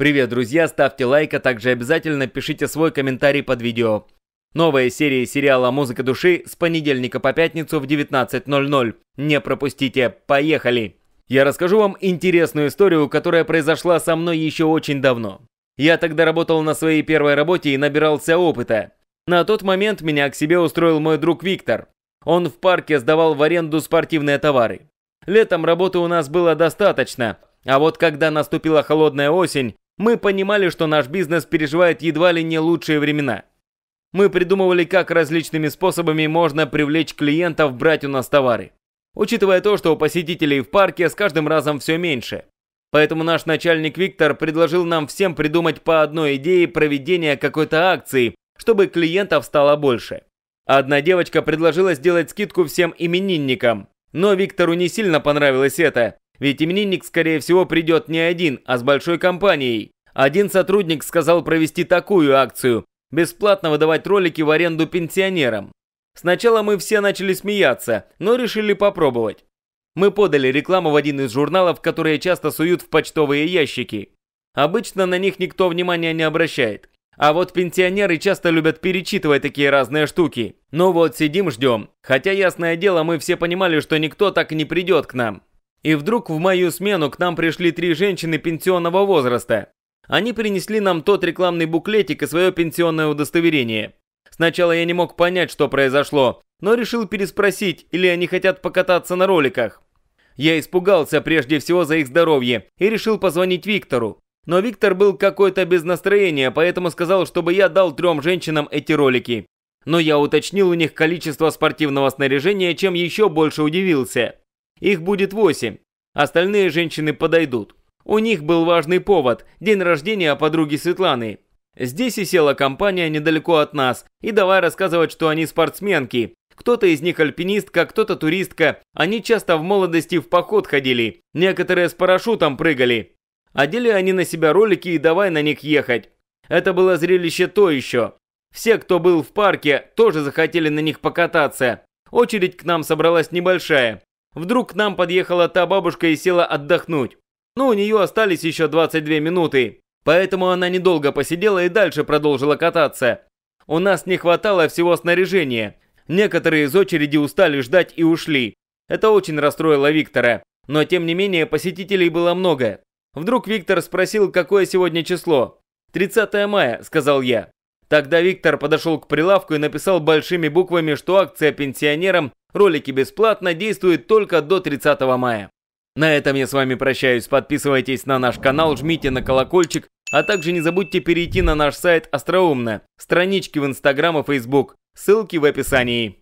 Привет, друзья, ставьте лайк, а также обязательно пишите свой комментарий под видео. Новая серия сериала «Музыка души» с понедельника по пятницу в 19.00. Не пропустите, поехали! Я расскажу вам интересную историю, которая произошла со мной еще очень давно. Я тогда работал на своей первой работе и набирался опыта. На тот момент меня к себе устроил мой друг Виктор. Он в парке сдавал в аренду спортивные товары. Летом работы у нас было достаточно, а вот когда наступила холодная осень, мы понимали, что наш бизнес переживает едва ли не лучшие времена. Мы придумывали, как различными способами можно привлечь клиентов брать у нас товары. Учитывая то, что посетителей в парке с каждым разом все меньше. Поэтому наш начальник Виктор предложил нам всем придумать по одной идее проведения какой-то акции, чтобы клиентов стало больше. Одна девочка предложила сделать скидку всем именинникам, но Виктору не сильно понравилось это, ведь именинник, скорее всего, придет не один, а с большой компанией. Один сотрудник сказал провести такую акцию – бесплатно выдавать ролики в аренду пенсионерам. Сначала мы все начали смеяться, но решили попробовать. Мы подали рекламу в один из журналов, которые часто суют в почтовые ящики. Обычно на них никто внимания не обращает. А вот пенсионеры часто любят перечитывать такие разные штуки. Ну вот сидим ждем. Хотя ясное дело, мы все понимали, что никто так и не придет к нам. И вдруг в мою смену к нам пришли три женщины пенсионного возраста. Они принесли нам тот рекламный буклетик и свое пенсионное удостоверение. Сначала я не мог понять, что произошло, но решил переспросить, или они хотят покататься на роликах. Я испугался прежде всего за их здоровье и решил позвонить Виктору. Но Виктор был какой-то без настроения, поэтому сказал, чтобы я дал трем женщинам эти ролики. Но я уточнил у них количество спортивного снаряжения, чем еще больше удивился. Их будет восемь. Остальные женщины подойдут. У них был важный повод – день рождения подруги Светланы. Здесь и села компания недалеко от нас, и давай рассказывать, что они спортсменки. Кто-то из них альпинистка, кто-то туристка. Они часто в молодости в поход ходили, некоторые с парашютом прыгали. Одели они на себя ролики и давай на них ехать. Это было зрелище то еще. Все, кто был в парке, тоже захотели на них покататься. Очередь к нам собралась небольшая. Вдруг к нам подъехала та бабушка и села отдохнуть. Но у нее остались еще 22 минуты. Поэтому она недолго посидела и дальше продолжила кататься. У нас не хватало всего снаряжения. Некоторые из очереди устали ждать и ушли. Это очень расстроило Виктора. Но тем не менее посетителей было много. Вдруг Виктор спросил, какое сегодня число. «30 мая», — сказал я. Тогда Виктор подошел к прилавку и написал большими буквами, что акция пенсионерам Ролики бесплатно, действуют только до 30 мая. На этом я с вами прощаюсь. Подписывайтесь на наш канал, жмите на колокольчик, а также не забудьте перейти на наш сайт Остроумно, странички в Инстаграм и Фейсбук. Ссылки в описании.